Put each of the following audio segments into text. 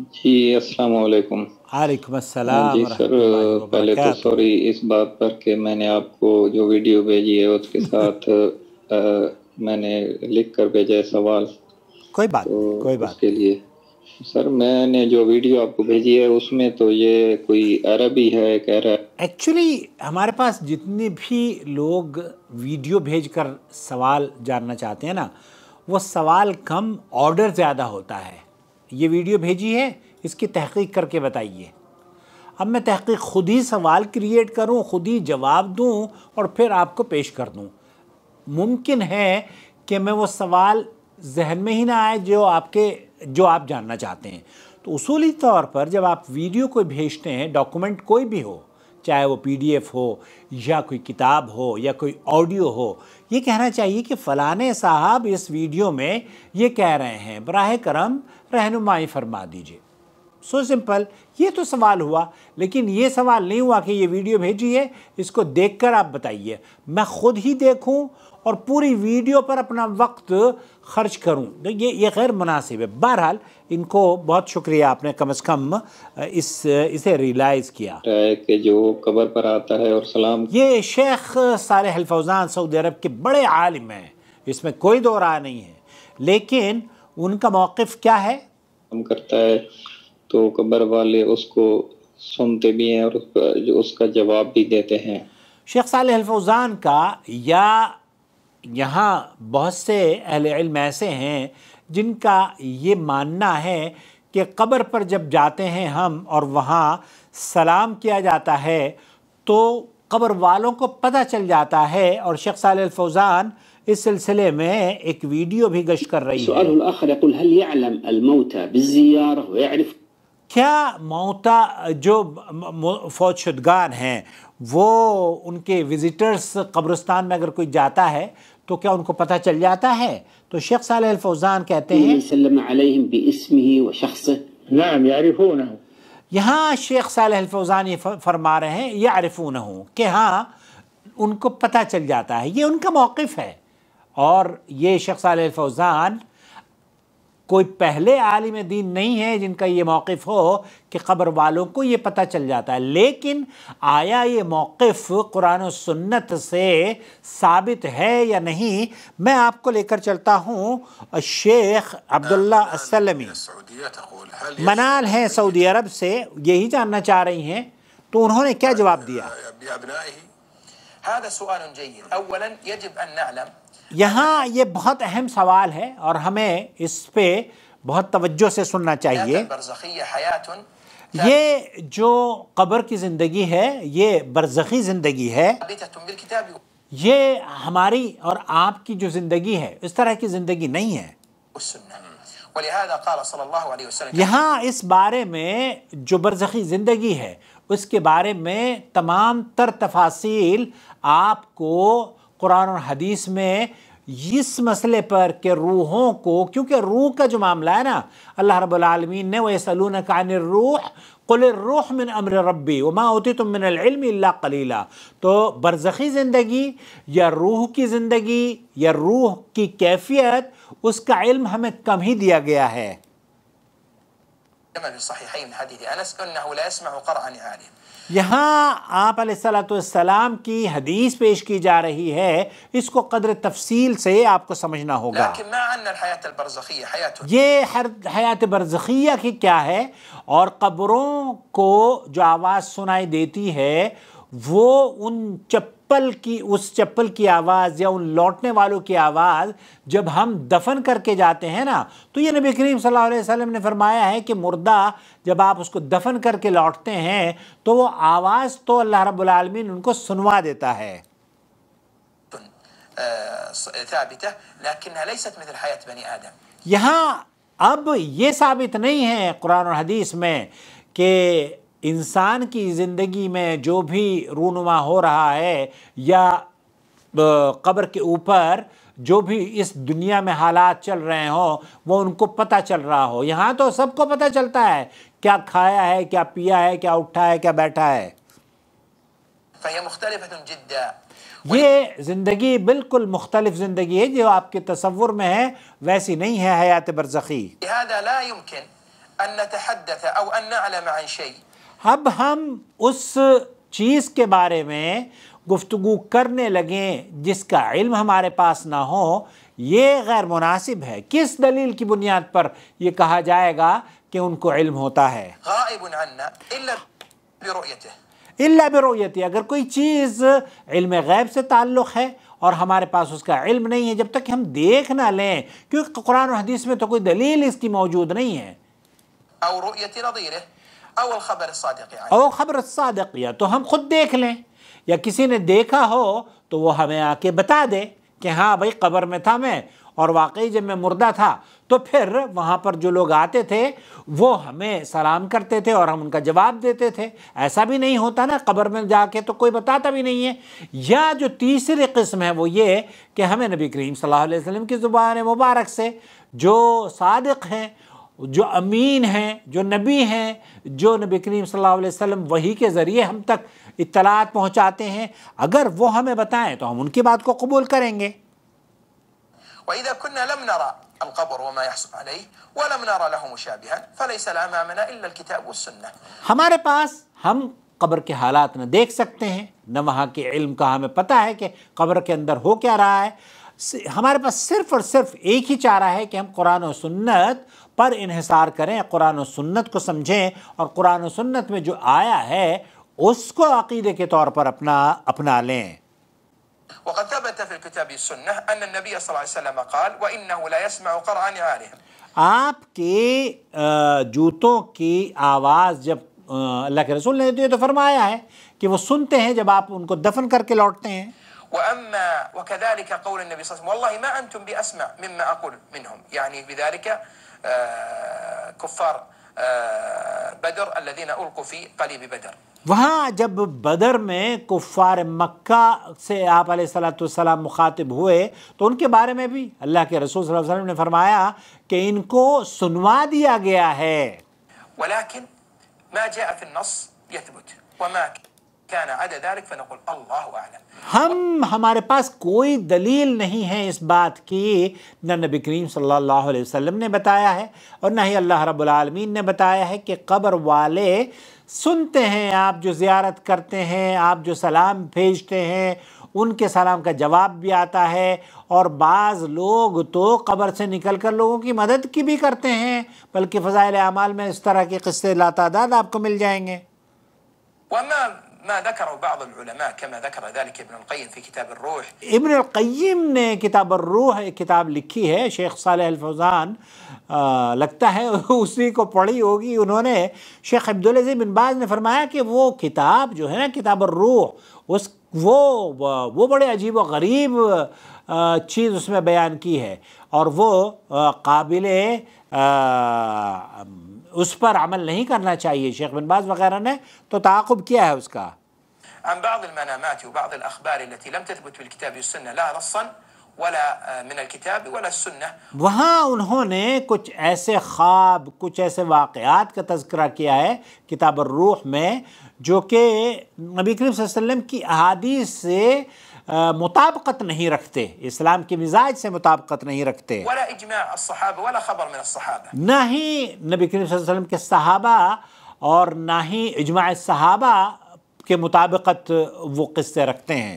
जी अस्सलाम वालेकुम वालेकुम अस्सलाम हाँ जी सर पहले तो सॉरी इस बात पर कि मैंने आपको जो वीडियो भेजी है उसके साथ आ, मैंने लिख कर भेजा है सवाल कोई बात तो कोई बात के लिए सर मैंने जो वीडियो आपको भेजी है उसमें तो ये कोई अरबी है कह रहा है एक्चुअली हमारे पास जितने भी लोग वीडियो भेजकर सवाल जानना चाहते हैं ना वो सवाल कम ऑर्डर ज़्यादा होता है ये वीडियो भेजी है इसकी तहकीक करके बताइए अब मैं तहकीक खुद ही सवाल क्रिएट करूं खुद ही जवाब दूं और फिर आपको पेश कर दूं मुमकिन है कि मैं वो सवाल जहन में ही ना आए जो आपके जो आप जानना चाहते हैं तो उसूली तौर पर जब आप वीडियो कोई भेजते हैं डॉक्यूमेंट कोई भी हो चाहे वो पीडीएफ हो या कोई किताब हो या कोई ऑडियो हो ये कहना चाहिए कि फ़लाने साहब इस वीडियो में ये कह रहे हैं बरह करम रहनुमाई फरमा दीजिए सो सिंपल ये तो सवाल हुआ लेकिन ये सवाल नहीं हुआ कि ये वीडियो भेजी है इसको देखकर आप बताइए मैं खुद ही देखूं और पूरी वीडियो पर अपना वक्त खर्च करूं तो ये ये गैर मुनासिब है बहरहाल इनको बहुत शुक्रिया आपने कम से कम इस इसे रियलाइज़ किया कि जो कबर पर आता है और सलाम ये शेख साल हलफौजान सऊदी अरब के बड़े आलिम हैं इसमें कोई दो नहीं है लेकिन उनका मौक़ क्या है हम करता है तो कब्र वाले उसको सुनते भी हैं और उसका, उसका जवाब भी देते हैं शेख साल फौज़ान का या यहाँ बहुत से अहल इल्म ऐसे हैं जिनका ये मानना है कि कब्र पर जब जाते हैं हम और वहाँ सलाम किया जाता है तो कब्र वालों को पता चल जाता है और शेख साल फौज़ान इस सिलसिले में एक वीडियो भी गश कर रही है क्या मौता जो फौज हैं वो उनके विज़िटर्स कब्रिस्तान में अगर कोई जाता है तो क्या उनको पता चल जाता है तो शेख साल फौजान कहते हैं यहाँ शेख साल फौजान ये फरमा रहे हैं ये अरफून हूँ कि हाँ उनको पता चल जाता है ये उनका मौक़ है और ये शेख साल फौजान कोई पहले आलिम दीन नहीं है जिनका ये मौक़ हो कि ख़बर वालों को ये पता चल जाता है लेकिन आया ये मौक़ कुरान सुन्नत से साबित है या नहीं मैं आपको लेकर चलता हूँ शेख अब्दुल्ला असलमी मनाल हैं सऊदी अरब से यही जानना चाह रही हैं तो उन्होंने क्या जवाब दिया यहाँ ये बहुत अहम सवाल है और हमें इस पे बहुत तवज्जो से सुनना चाहिए ये जो कब्र की ज़िंदगी है ये बरज़ख़ी ज़िंदगी है ये हमारी और आपकी जो ज़िंदगी है इस तरह की ज़िंदगी नहीं है यहाँ इस बारे में जो बरज़ख़ी ज़िंदगी है उसके बारे में तमाम तर तफासिल आपको कुरान और हदीस में इस मसले पर के रूहों को क्योंकि रूह का जो मामला है ना अल्लाह रबालमीन ने वसलून कान रूह कुल रूह मिन अमर व वमा होती तुम मिन इल्ला कलीला तो बरज़ी ज़िंदगी या रूह की ज़िंदगी या रूह की कैफियत उसका इल्म हमें कम ही दिया गया है यहाँ आप सलाम की हदीस पेश की जा रही है इसको कदर तफसील से आपको समझना होगा ये हर हयात बरजखिया की क्या है और कब्रों को जो आवाज़ सुनाई देती है वो उन चप चप्पल की उस चप्पल की आवाज़ या उन लौटने वालों की आवाज़ जब हम दफन करके जाते हैं ना तो ये नबी करीम सल्लल्लाहु अलैहि वसल्लम ने फरमाया है कि मुर्दा जब आप उसको दफन करके लौटते हैं तो वो आवाज़ तो अल्लाह रब्बुल रबालमीन उनको सुनवा देता है यहाँ अब ये साबित नहीं है कुरान और हदीस में कि इंसान की ज़िंदगी में जो भी रूनुमा हो रहा है या कब्र के ऊपर जो भी इस दुनिया में हालात चल रहे हों वो उनको पता चल रहा हो यहाँ तो सबको पता चलता है क्या खाया है क्या पिया है क्या उठा है क्या बैठा है ये ज़िंदगी बिल्कुल मुख्तलिफ ज़िंदगी है जो आपके तस्वुर में है वैसी नहीं है हयात बरज़ख़ी अब हम उस चीज़ के बारे में गुफ्तु करने लगें जिसका इल्म हमारे पास ना हो ये गैर मुनासिब है किस दलील की बुनियाद पर यह कहा जाएगा कि उनको इल्म होता है इल्ला बरोयती अगर कोई चीज़ इल्म गैब से ताल्लुक़ है और हमारे पास उसका इल्म नहीं है जब तक हम देख ना लें क्योंकि कुरान हदीस में तो कोई दलील इसकी मौजूद नहीं है अवल खबर सादक खबर सादक या तो हम खुद देख लें या किसी ने देखा हो तो वो हमें आके बता दे कि हाँ भाई कब्र में था मैं और वाकई जब मैं मुर्दा था तो फिर वहाँ पर जो लोग आते थे वो हमें सलाम करते थे और हम उनका जवाब देते थे ऐसा भी नहीं होता ना कबर में जाके तो कोई बताता भी नहीं है या जो तीसरी किस्म है वो ये कि हमें नबी करीम सल्लल्लाहु अलैहि वसल्लम की ज़ुबान मुबारक से जो सादक हैं जो अमीन हैं जो नबी हैं जो नबी करीम सल्लल्लाहु अलैहि वसल्लम वही के ज़रिए हम तक इतलात पहुंचाते हैं अगर वो हमें बताएं तो हम उनकी बात को कबूल करेंगे हमारे पास हम कब्र के हालात न देख सकते हैं न वहाँ के इल्म का हमें पता है कि कब्र के अंदर हो क्या रहा है हमारे पास सिर्फ और सिर्फ एक ही चारा है कि हम कुरान और सुन्नत पर इहसार करें कुरान सन्नत को समझें और कुरान सन्नत में जो आया है उसको अकीदे के तौर पर अपना अपना लें आपके जूतों की आवाज जब अल्लाह के रसूल ने तो फरमाया है कि वो सुनते हैं जब आप उनको दफन करके लौटते हैं वो कुफार बदर बदर वहाँ जब बदर में कुफार मक्का से आप सलाम मुखातिब हुए तो उनके बारे में भी अल्लाह के रसूल वसल्लम ने फरमाया कि इनको सुनवा दिया गया है हम हमारे पास कोई दलील नहीं है इस बात की न नबी करीम सल्लल्लाहु अलैहि वसल्लम ने बताया है और ना ही अल्लाह रब्बुल आलमीन ने बताया है कि कब्र वाले सुनते हैं आप जो ज़्यारत करते हैं आप जो सलाम भेजते हैं उनके सलाम का जवाब भी आता है और बाज़ लोग तो कब्र से निकल कर लोगों की मदद की भी करते हैं बल्कि फ़ज़ाइल अमाल में इस तरह के किस्से लातादाद आपको मिल जाएंगे वरना ما ذكره بعض العلماء كما ذكر ذلك ابن القيم في किताब الروح ابن القيم ने किताब الروح एक किताब लिखी है शेख सालेह अलफौजान लगता है उसी को पढ़ी होगी उन्होंने शेख अब्दुलजी बिन बाज ने फरमाया कि वो किताब जो है ना किताब रूह उस वो वो बड़े अजीब व गरीब चीज़ उसमें बयान की है और वो काबिल उस पर अमल नहीं करना चाहिए शेख बिन बाज वगैरह ने तो ताकुब किया है उसका عن بعض المنامات وبعض الأخبار التي لم تثبت في الكتاب والسنة لا نصا ولا من الكتاب ولا السنة वहाँ उन्होंने कुछ ऐसे ख्वाब कुछ ऐसे वाक़ात का तस्करा किया है किताब रूह में जो कि नबी करीम वसल्लम की अहादीस से मुताबकत नहीं रखते इस्लाम के मिजाज से मुताबकत नहीं रखते ना ही नबी करीम वसल्लम के सहाबा और ना ही इजमा सहाबा के मुताबिकत वो किस्से रखते हैं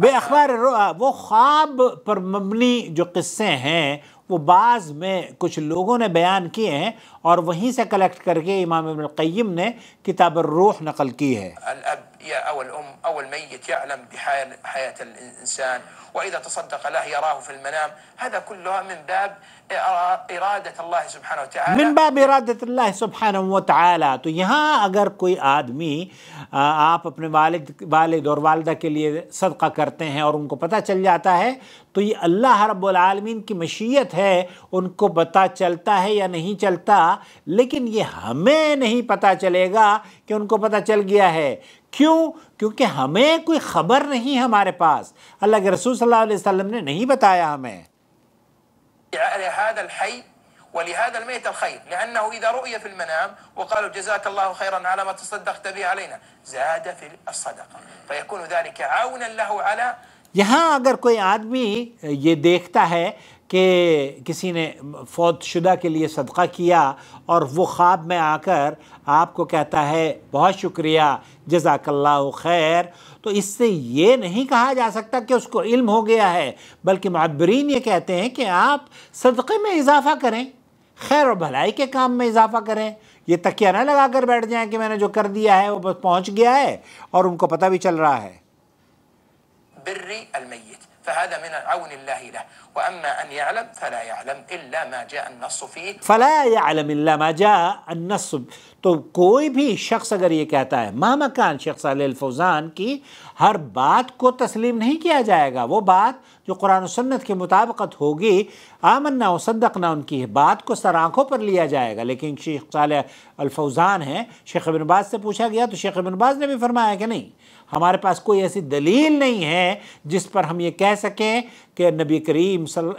बे रुआ वो ख्वाब पर मबनी जो किस्से हैं वो बाज़ में कुछ लोगों ने बयान किए हैं और वहीं से कलेक्ट करके इमाम इब्न ने किताब रूह नकल की है أو الأم أو الميت يعلم بحال حياة الإنسان وإذا تصدق له يراه في المنام هذا كله من باب إرادة الله سبحانه وتعالى من باب إرادة الله سبحانه وتعالى तो यहाँ अगर कोई आदमी आप अपने वालिद वालिद और वालदा के लिए सदका करते हैं और उनको पता चल जाता है तो ये अल्लाह रब्लमीन की मशीयत है उनको पता चलता है या नहीं चलता लेकिन ये हमें नहीं पता चलेगा कि उनको पता चल गया है क्यों क्योंकि हमें कोई ख़बर नहीं हमारे पास अल्लाह के रसूल सल्लल्लाहु अलैहि वसल्लम ने नहीं बताया हमें ولهذا الميت الخير لأنه إذا رؤي في المنام وقالوا جزاك الله خيرا على ما تصدقت به علينا زاد في الصدقة فيكون ذلك عونا له على यहाँ अगर कोई आदमी ये देखता है कि किसी ने फौत शुदा के लिए सदका किया और वो ख्वाब में आकर आपको कहता है बहुत शुक्रिया जजाकल्ला खैर तो इससे ये नहीं कहा जा सकता कि उसको इल्म हो गया है बल्कि मबरीन ये कहते हैं कि आप सदक़े में इजाफ़ा करें खैर और भलाई के काम में इजाफ़ा करें ये तकिया ना लगा कर बैठ जाएँ कि मैंने जो कर दिया है वो बस पहुँच गया है और उनको पता भी चल रहा है बिर्री अलमैत فهذا من عون الله له وأما أن يعلم فلا يعلم إلا ما جاء النص فيه فلا يعلم إلا ما جاء النص तो कोई भी शख्स अगर ये कहता है मामकान शख्स फौज़ान की हर बात को तस्लीम नहीं किया जाएगा वो बात जो कुरान सन्नत के मुताबिकत होगी आमन्ना वसदकना उनकी बात को सर आँखों पर लिया जाएगा लेकिन शेख साल अलफौज़ान हैं शेख बिन से पूछा गया तो शेख बिन ने भी फरमाया कि नहीं हमारे पास कोई ऐसी दलील नहीं है जिस पर हम ये कह सकें कि नबी करीम सल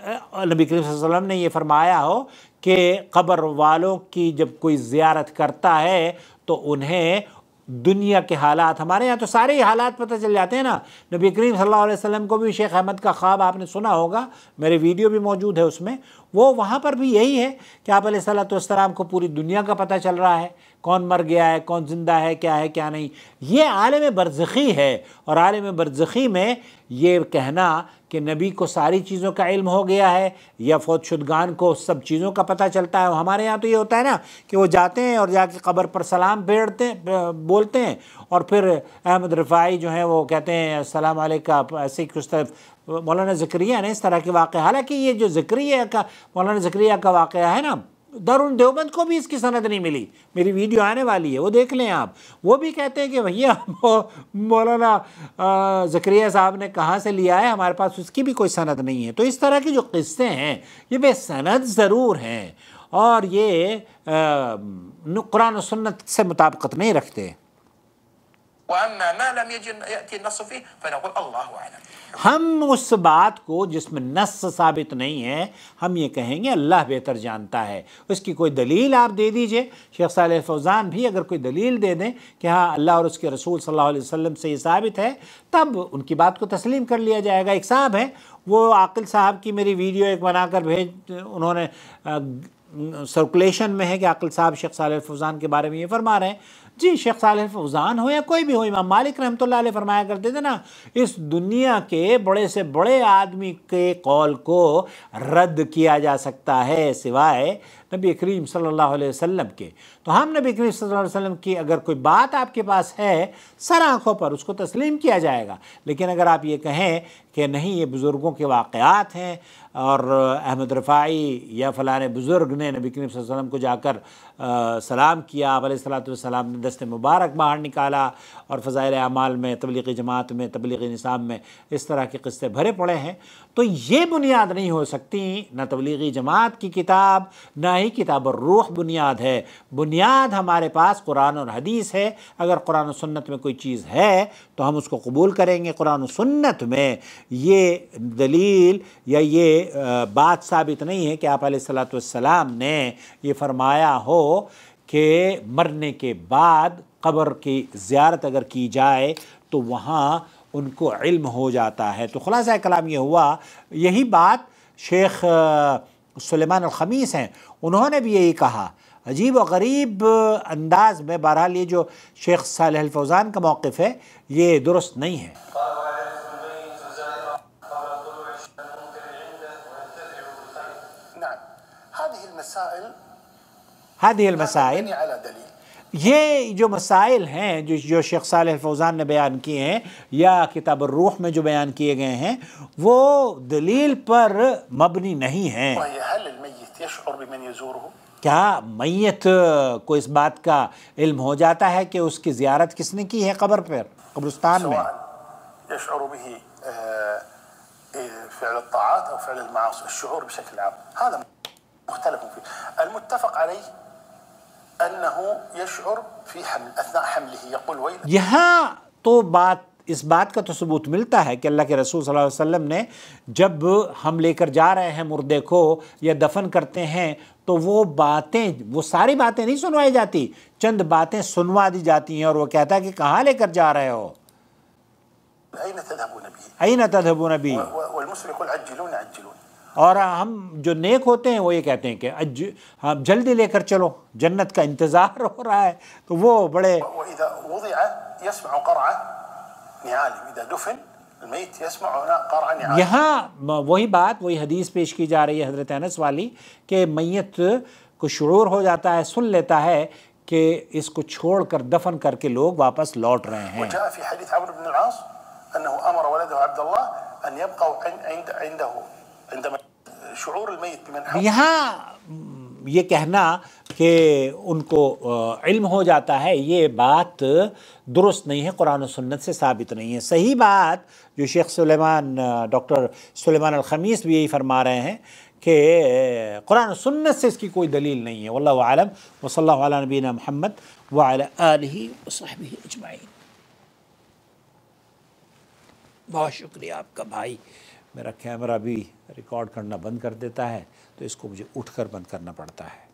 नबी करीम वसल्लम ने ये फरमाया हो कि कब्र वालों की जब कोई ज़्यारत करता है तो उन्हें दुनिया के हालात हमारे यहाँ तो सारे ही हालात पता चल जाते हैं ना नबी करीम सल्लल्लाहु अलैहि वसल्लम को भी शेख अहमद का ख्वाब आपने सुना होगा मेरे वीडियो भी मौजूद है उसमें वो वहाँ पर भी यही है कि आप सलाम को पूरी दुनिया का पता चल रहा है कौन मर गया है कौन जिंदा है क्या है क्या नहीं ये आलम बरज़ख़ी है और आलम बरज़ख़ी में ये कहना कि नबी को सारी चीज़ों का इल्म हो गया है या फौत शुदगान को सब चीज़ों का पता चलता है हमारे यहाँ तो ये होता है ना कि वो जाते हैं और जाके कब्र पर सलाम फेरते बोलते हैं और फिर अहमद रफ़ाई जो हैं वो कहते हैं असलम का ऐसे कुछ तरफ मौलाना ज़क्रिया ने इस तरह के वाक़ हालांकि ये जो ज़क्रिया का मौलाना ज़क्रिया का वाक़ है ना दारुल देवबंद को भी इसकी सनद नहीं मिली मेरी वीडियो आने वाली है वो देख लें आप वो भी कहते हैं कि भैया मौलाना जक्रिया साहब ने कहाँ से लिया है हमारे पास उसकी भी कोई सनद नहीं है तो इस तरह के जो किस्से हैं ये बेसनत ज़रूर हैं और ये कुरान सुन्नत से मुताबकत नहीं रखते वम्मा मा लम ياتي النص فيه فنقول الله اعلم हम उस बात को जिसमें नस साबित नहीं है हम ये कहेंगे अल्लाह बेहतर जानता है उसकी कोई दलील आप दे दीजिए शेख साल फौज़ान भी अगर कोई दलील दे दें कि हाँ अल्लाह और उसके रसूल सल्लल्लाहु अलैहि वसल्लम से ये साबित है तब उनकी बात को तस्लीम कर लिया जाएगा एक साहब है वो आकिल साहब की मेरी वीडियो एक बनाकर भेज उन्होंने सर्कुलेशन में है कि आकिल साहब शेख साल फौज़ान के बारे में ये फरमा रहे हैं जी शेख साल फौजान हो या कोई भी हो इमाम मालिक रहमत ला फरमाया करते थे ना इस दुनिया के बड़े से बड़े आदमी के कौल को रद्द किया जा सकता है सिवाय नबी करीम सल्लल्लाहु अलैहि वसल्लम के तो हम नबी करीम सल्लल्लाहु अलैहि वसल्लम की अगर कोई बात आपके पास है सर आँखों पर उसको तस्लीम किया जाएगा लेकिन अगर आप ये कहें कि नहीं ये बुज़ुर्गों के वाक़ हैं और अहमद रफ़ाई या फ़लाने बुज़ुर्ग ने नबी करीम वसल्लम को जाकर आ, सलाम किया आप सलाम ने दस्त मुबारक बाहर निकाला और फ़ज़ाइल अमाल में तबलीगी जमात में तबलीगी निसाब में इस तरह के किस्से भरे पड़े हैं तो ये बुनियाद नहीं हो सकती ना तबलीगी जमात की किताब ना ही किताब रूह बुनियाद है बुनियाद हमारे पास कुरान और हदीस है अगर कुरान सुन्नत में कोई चीज़ है तो हम उसको कबूल करेंगे कुरान सुन्नत में ये दलील या ये बात साबित नहीं है कि आप सलाम ने ये फरमाया हो कि मरने के बाद कब्र की ज़्यारत अगर की जाए तो वहाँ उनको इल्म हो जाता है तो ख़ुलासा कलाम ये हुआ यही बात शेख सलेमान ख़मीस हैं उन्होंने भी यही कहा अजीब और गरीब अंदाज में बहरहाल ये जो शेख साल फौज़ान का मौक़ है ये दुरुस्त नहीं है المسائل هذه على دليل ये जो मसाइल हैं जो जो शेख साल फौज़ान ने बयान किए हैं या किताब रूह में जो बयान किए गए हैं वो दलील पर मबनी नहीं है क्या मैत को इस बात का इल्म हो जाता है कि उसकी ज़्यारत किसने की है कब्र पर कब्रस्तान में اختلفوا فيه المتفق عليه أنه يشعر في حمل أثناء حمله يقول ويل يها تو بات इस बात का तो सबूत मिलता है कि अल्लाह के रसूल सल्लल्लाहु अलैहि वसल्लम ने जब हम लेकर जा रहे हैं मुर्दे को या दफन करते हैं तो वो बातें वो सारी बातें नहीं सुनवाई जाती चंद बातें सुनवा दी जाती हैं और वो कहता है कि कहाँ लेकर जा रहे हो أين नबी به؟ أين और हम जो नेक होते हैं वो ये कहते हैं कि हम हाँ, जल्दी लेकर चलो जन्नत का इंतज़ार हो रहा है तो वो बड़े यहाँ वही बात वही हदीस पेश की जा रही है हजरत अनस वाली के मैत को शुरूर हो जाता है सुन लेता है कि इसको छोड़ कर दफन करके लोग वापस लौट रहे हैं عندما شعور الميت بمن यहाँ ये कहना कि उनको इल्म हो जाता है ये बात दुरुस्त नहीं है कुरान सन्नत से साबित नहीं है सही बात जो Sheikh Suleman doctor Suleman Al Khamis भी यही फरमा रहे हैं कि कुरान सुन्नत से इसकी कोई दलील नहीं है वल्ल आलम वाल नबीना महमद वाल वसाब अजमाइन बहुत शुक्रिया आपका भाई मेरा कैमरा भी रिकॉर्ड करना बंद कर देता है तो इसको मुझे उठकर बंद करना पड़ता है